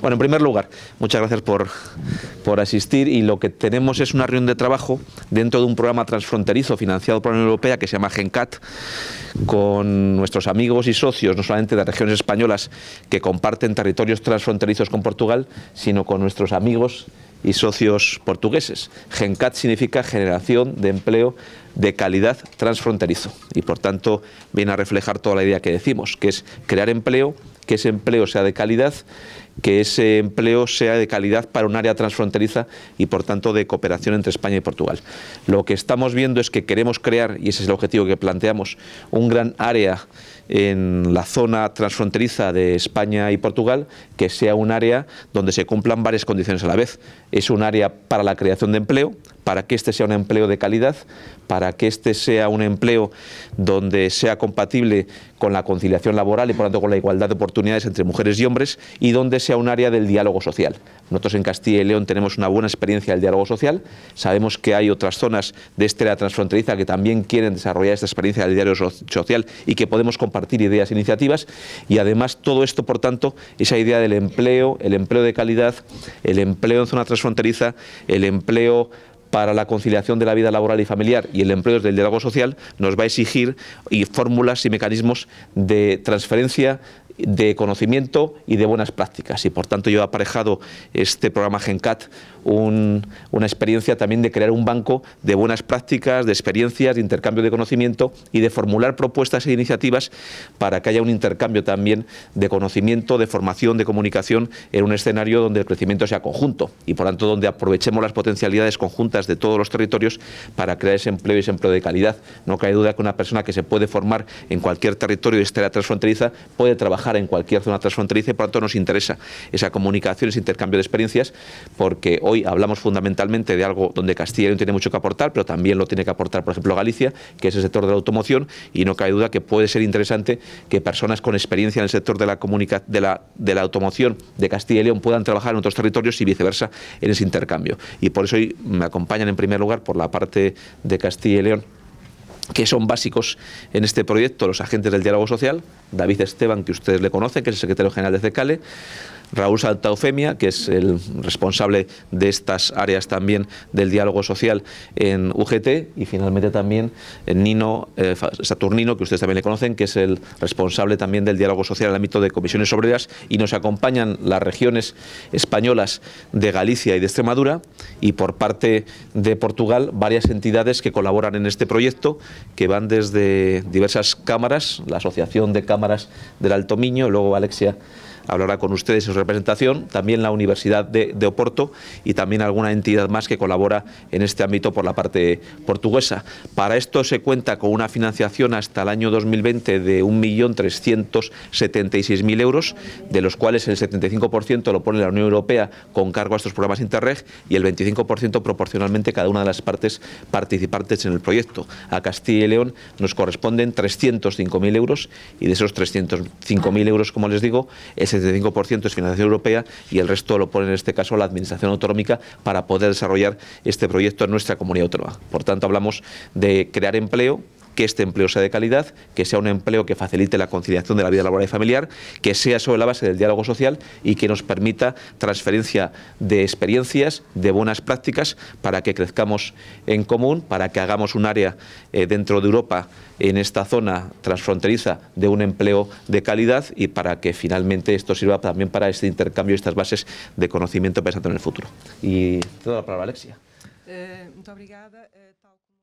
Bueno, en primer lugar, muchas gracias por, asistir y lo que tenemos es una reunión de trabajo dentro de un programa transfronterizo financiado por la Unión Europea que se llama GENCAT, con nuestros amigos y socios, no solamente de regiones españolas que comparten territorios transfronterizos con Portugal, sino con nuestros amigos y socios portugueses. GENCAT significa Generación de Empleo de Calidad Transfronterizo y por tanto viene a reflejar toda la idea que decimos, que es crear empleo, que ese empleo sea de calidad que ese empleo sea de calidad para un área transfronteriza y por tanto de cooperación entre España y Portugal. Lo que estamos viendo es que queremos crear, y ese es el objetivo que planteamos, un gran área en la zona transfronteriza de España y Portugal, que sea un área donde se cumplan varias condiciones a la vez. Es un área para la creación de empleo, para que este sea un empleo de calidad, para que este sea un empleo donde sea compatible con la conciliación laboral y por tanto con la igualdad de oportunidades entre mujeres y hombres y donde a un área del diálogo social. Nosotros en Castilla y León tenemos una buena experiencia del diálogo social, sabemos que hay otras zonas de este área transfronteriza que también quieren desarrollar esta experiencia del diálogo social y que podemos compartir ideas e iniciativas y además todo esto, por tanto, esa idea del empleo, el empleo de calidad, el empleo en zona transfronteriza, el empleo para la conciliación de la vida laboral y familiar y el empleo desde el diálogo social nos va a exigir y fórmulas y mecanismos de transferencia de conocimiento y de buenas prácticas. Y por tanto yo he aparejado este programa GenCat una experiencia también de crear un banco de buenas prácticas, de experiencias, de intercambio de conocimiento y de formular propuestas e iniciativas para que haya un intercambio también de conocimiento, de formación, de comunicación en un escenario donde el crecimiento sea conjunto y por tanto donde aprovechemos las potencialidades conjuntas de todos los territorios para crear ese empleo y ese empleo de calidad. No cae duda que una persona que se puede formar en cualquier territorio y esté transfronteriza puede trabajar en cualquier zona transfronteriza y por lo tanto nos interesa esa comunicación, ese intercambio de experiencias, porque hoy hablamos fundamentalmente de algo donde Castilla y León tiene mucho que aportar, pero también lo tiene que aportar, por ejemplo, Galicia, que es el sector de la automoción, y no cabe duda que puede ser interesante que personas con experiencia en el sector de la, de la automoción de Castilla y León puedan trabajar en otros territorios y viceversa en ese intercambio. Y por eso hoy me acompañan en primer lugar por la parte de Castilla y León que son básicos en este proyecto los agentes del diálogo social, David Esteban, que ustedes le conocen, que es el secretario general de CECALE, Raúl Saltaufemia, que es el responsable de estas áreas también del diálogo social en UGT, y finalmente también eh, Nino eh, Saturnino, que ustedes también le conocen, que es el responsable también del diálogo social en el ámbito de comisiones obreras, y nos acompañan las regiones españolas de Galicia y de Extremadura, y por parte de Portugal varias entidades que colaboran en este proyecto, que van desde diversas cámaras, la Asociación de Cámaras del Alto Miño, luego Alexia hablará con ustedes en su representación, también la Universidad de, Oporto y también alguna entidad más que colabora en este ámbito por la parte portuguesa. Para esto se cuenta con una financiación hasta el año 2020 de 1.376.000 euros, de los cuales el 75% lo pone la Unión Europea con cargo a estos programas Interreg y el 25% proporcionalmente cada una de las partes participantes en el proyecto. A Castilla y León nos corresponden 305.000 euros y de esos 305.000 euros, como les digo, el 75% es financiación europea y el resto lo pone en este caso la Administración Autonómica para poder desarrollar este proyecto en nuestra comunidad autónoma. Por tanto, hablamos de crear empleo, que este empleo sea de calidad, que sea un empleo que facilite la conciliación de la vida laboral y familiar, que sea sobre la base del diálogo social y que nos permita transferencia de experiencias, de buenas prácticas, para que crezcamos en común, para que hagamos un área eh, dentro de Europa, en esta zona transfronteriza, de un empleo de calidad y para que finalmente esto sirva también para este intercambio y estas bases de conocimiento pensando en el futuro. Y toda la palabra, Alexia. Eh, eh,